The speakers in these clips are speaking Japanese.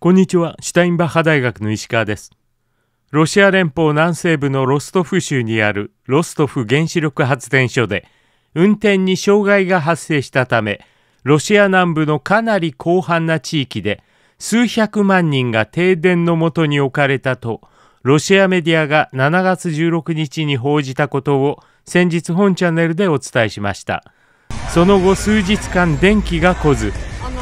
こんにちはシュタインバッハ大学の石川ですロシア連邦南西部のロストフ州にあるロストフ原子力発電所で運転に障害が発生したためロシア南部のかなり広範な地域で数百万人が停電のもとに置かれたとロシアメディアが7月16日に報じたことを先日本チャンネルでお伝えしました。その後数日間電気が来ず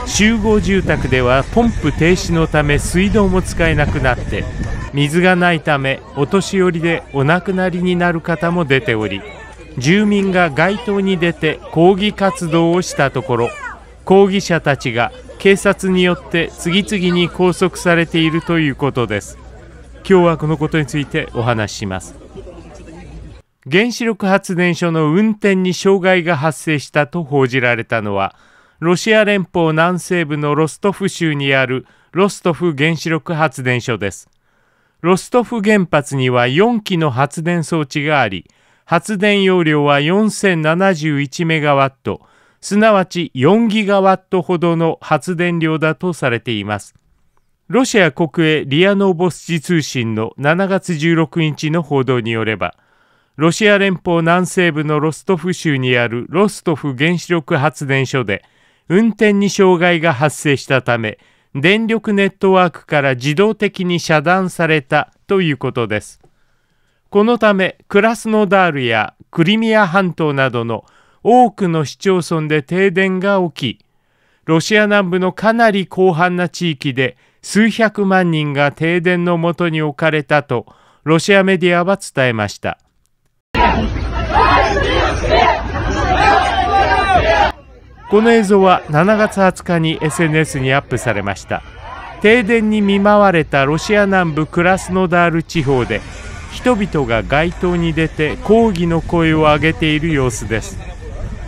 集合住宅ではポンプ停止のため水道も使えなくなって水がないためお年寄りでお亡くなりになる方も出ており住民が街頭に出て抗議活動をしたところ抗議者たちが警察によって次々に拘束されているということです今日はこのことについてお話しします原子力発電所の運転に障害が発生したと報じられたのはロシア連邦南西部のロストフ州にあるロストフ原子力発電所ですロストフ原発には4基の発電装置があり発電容量は4071メガワットすなわち4ギガワットほどの発電量だとされていますロシア国営リアノーボスチ通信の7月16日の報道によればロシア連邦南西部のロストフ州にあるロストフ原子力発電所で運転に障害が発生したため電力ネットワークから自動的に遮断されたということですこのためクラスノダールやクリミア半島などの多くの市町村で停電が起きロシア南部のかなり広範な地域で数百万人が停電のもとに置かれたとロシアメディアは伝えましたこの映像は7月20日に SNS にアップされました停電に見舞われたロシア南部クラスノダール地方で人々が街頭に出て抗議の声を上げている様子です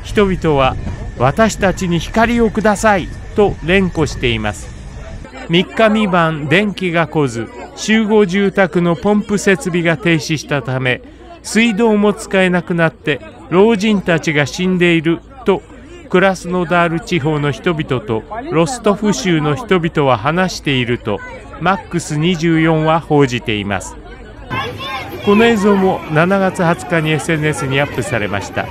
人々は私たちに光をくださいと連呼しています3日未満電気が来ず集合住宅のポンプ設備が停止したため水道も使えなくなって老人たちが死んでいるとクラスノダール地方の人々とロストフ州の人々は話しているとマックス24は報じていますこの映像も7月20日に SNS にアップされました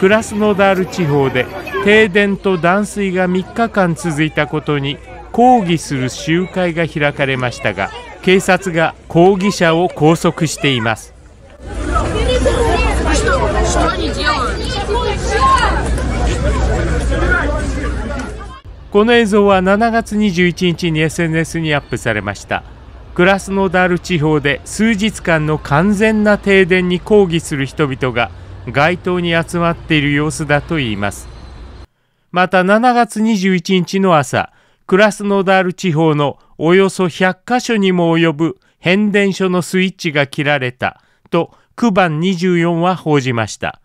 クラスノダール地方で停電と断水が3日間続いたことに抗議する集会が開かれましたが警察が抗議者を拘束しています Что они делают? この映像は7月21日に SNS にアップされましたクラスノダール地方で数日間の完全な停電に抗議する人々が街頭に集まっている様子だといいますまた7月21日の朝クラスノダール地方のおよそ100カ所にも及ぶ変電所のスイッチが切られたと9番24は報じました。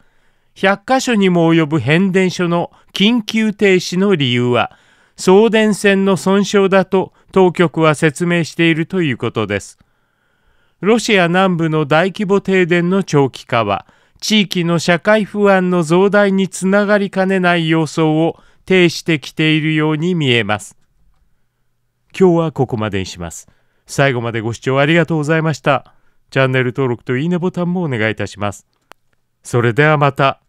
100カ所にも及ぶ変電所の緊急停止の理由は、送電線の損傷だと当局は説明しているということです。ロシア南部の大規模停電の長期化は、地域の社会不安の増大につながりかねない様相を呈してきているように見えます。今日はここまでにします。最後までご視聴ありがとうございました。チャンネル登録といいねボタンもお願いいたします。それではまた。